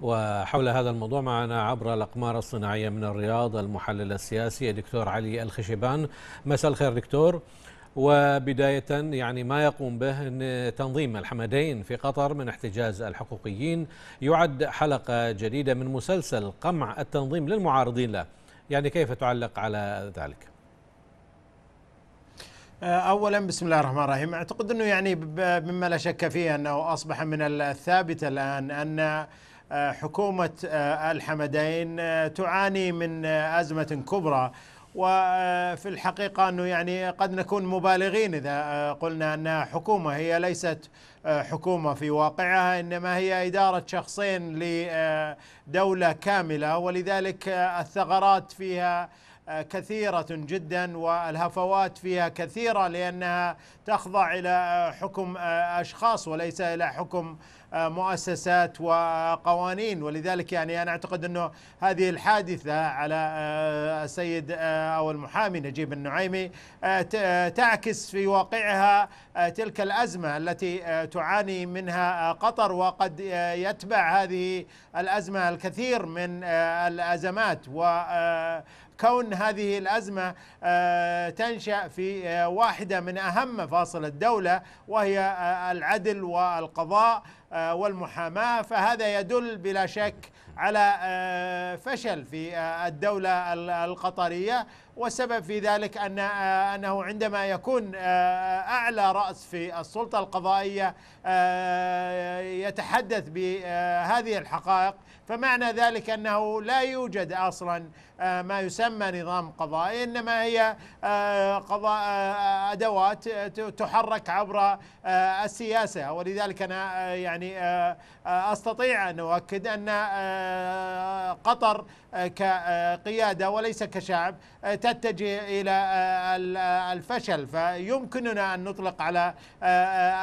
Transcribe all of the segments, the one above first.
وحول هذا الموضوع معنا عبر الأقمار الصناعية من الرياض المحلل السياسي الدكتور علي الخشبان مساء الخير دكتور وبداية يعني ما يقوم به تنظيم الحمدين في قطر من احتجاز الحقوقيين يعد حلقة جديدة من مسلسل قمع التنظيم للمعارضين له يعني كيف تعلق على ذلك؟ آه، اولا بسم الله الرحمن الرحيم اعتقد انه يعني مما لا شك فيه انه اصبح من الثابت الان ان آه، حكومة آه، الحمدين آه، تعاني من أزمة كبرى وفي الحقيقة أنه يعني قد نكون مبالغين إذا قلنا أنها حكومة هي ليست حكومة في واقعها إنما هي إدارة شخصين لدولة كاملة ولذلك الثغرات فيها آه، كثيرة جدا والهفوات فيها كثيرة لأنها تخضع إلى آه، حكم آه، أشخاص وليس إلى حكم مؤسسات وقوانين ولذلك يعني أنا أعتقد أنه هذه الحادثة على السيد أو المحامي نجيب النعيمي تعكس في واقعها تلك الأزمة التي تعاني منها قطر وقد يتبع هذه الأزمة الكثير من الأزمات و كون هذه الأزمة آه، تنشأ في آه، واحدة من أهم مفاصل الدولة وهي آه، العدل والقضاء آه، والمحاماه فهذا يدل بلا شك على آه، فشل في آه، الدوله القطريه والسبب في ذلك ان انه عندما يكون اعلى راس في السلطه القضائيه يتحدث بهذه الحقائق فمعنى ذلك انه لا يوجد اصلا ما يسمى نظام قضائي انما هي قضاء ادوات تحرك عبر السياسه ولذلك انا يعني يعني آه، آه، استطيع ان اؤكد ان آه، قطر كقياده وليس كشعب تتجه الى الفشل فيمكننا ان نطلق على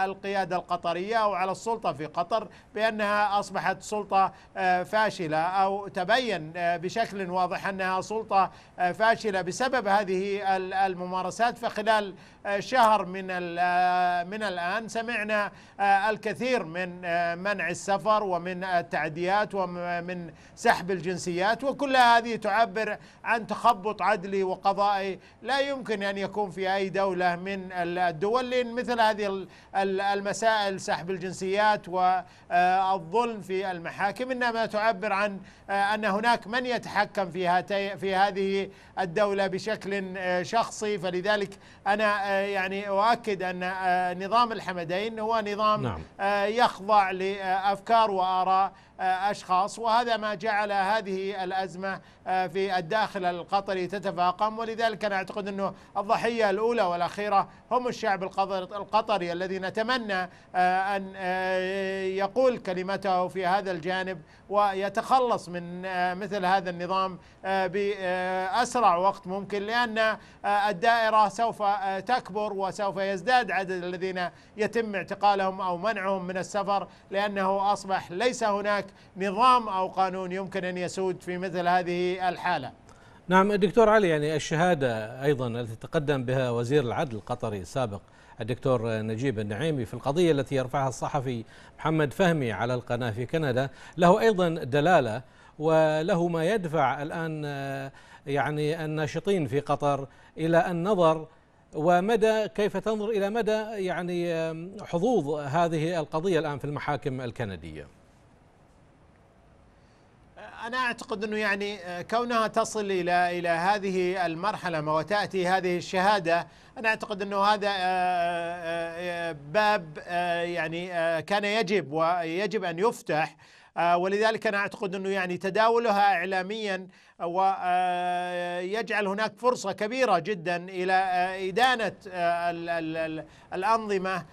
القياده القطريه او على السلطه في قطر بانها اصبحت سلطه فاشله او تبين بشكل واضح انها سلطه فاشله بسبب هذه الممارسات فخلال شهر من من الان سمعنا الكثير من منع السفر ومن التعديات ومن سحب الجنسيات وكل هذه تعبر عن تخبط عدلي وقضائي لا يمكن أن يكون في أي دولة من الدول لأن مثل هذه المسائل سحب الجنسيات والظلم آه، في المحاكم إنما تعبر عن آه، أن هناك من يتحكم في هاتي في هذه الدولة بشكل آه، شخصي فلذلك أنا يعني أؤكد أن نظام الحمدين هو نظام نعم. يخضع لأفكار وآراء آه، أشخاص وهذا ما جعل هذه الأزمة آه، في الداخل القطري تتفاقم ولذلك أنا أعتقد أنه الضحية الأولى والأخيرة هم الشعب القطري الذي نتمنى آه، أن يقول كلمته في هذا الجانب ويتخلص من مثل هذا النظام بأسرع وقت ممكن لأن الدائرة سوف تكبر وسوف يزداد عدد الذين يتم اعتقالهم أو منعهم من السفر لأنه أصبح ليس هناك هناك نظام أو قانون يمكن أن يسود في مثل هذه الحالة نعم الدكتور علي يعني الشهادة أيضا التي تقدم بها وزير العدل القطري السابق الدكتور نجيب النعيمي في القضية التي يرفعها الصحفي محمد فهمي على القناة في كندا له أيضا دلالة وله ما يدفع الآن يعني الناشطين في قطر إلى النظر ومدى كيف تنظر إلى مدى يعني حظوظ هذه القضية الآن في المحاكم الكندية انا اعتقد انه يعني آه، كونها تصل الى الى هذه المرحله وتاتي هذه الشهاده انا اعتقد انه هذا آه، آه، باب يعني كان يجب ويجب ان يفتح آه، ولذلك انا اعتقد انه يعني تداولها اعلاميا ويجعل آه، هناك فرصه كبيره جدا الى آه، ادانه الانظمه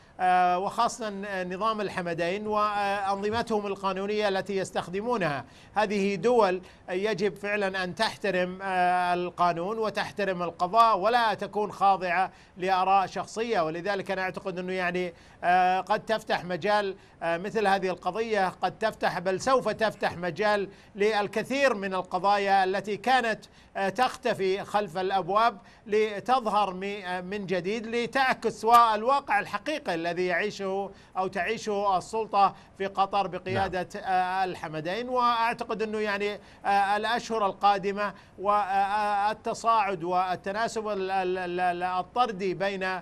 وخاصه نظام الحمدين وانظمتهم القانونيه التي يستخدمونها هذه دول يجب فعلا ان تحترم القانون وتحترم القضاء ولا تكون خاضعه لاراء شخصيه ولذلك انا اعتقد انه يعني قد تفتح مجال مثل هذه القضيه قد تفتح بل سوف تفتح مجال للكثير من القضايا التي كانت آه، تختفي خلف الابواب لتظهر آه، من جديد لتعكس الواقع الحقيقي الذي يعيشه او تعيشه السلطه في قطر بقياده نعم. آه، الحمدين واعتقد انه يعني الاشهر القادمه والتصاعد والتناسب الطردي بين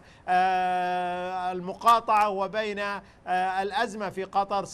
المقاطعه وبين الازمه في قطر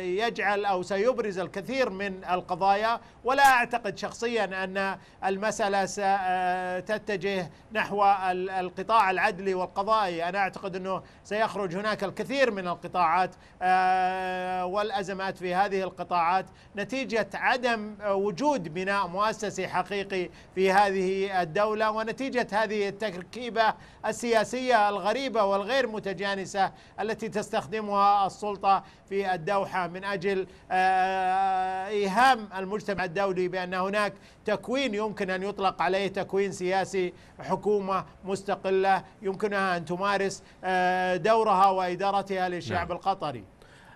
سيجعل أو سيبرز الكثير من القضايا ولا أعتقد شخصيا أن المسألة ستتجه آه، نحو القطاع العدلي والقضائي أنا أعتقد أنه سيخرج هناك الكثير من القطاعات آه، والأزمات في هذه القطاعات نتيجة عدم وجود بناء مؤسسي حقيقي في هذه الدولة ونتيجة هذه التركيبة السياسية الغريبة والغير متجانسة التي تستخدمها السلطة في الدوحة من أجل آه، إيهام المجتمع الدولي بأن هناك تكوين يمكن أن يطلق عليه تكوين سياسي حكومة مستقلة يمكنها أن تمارس آه، دورها وإدارتها للشعب نعم. القطري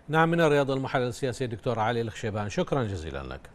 نعم من الرياض المحلل السياسي دكتور علي الخشيبان شكرا جزيلا لك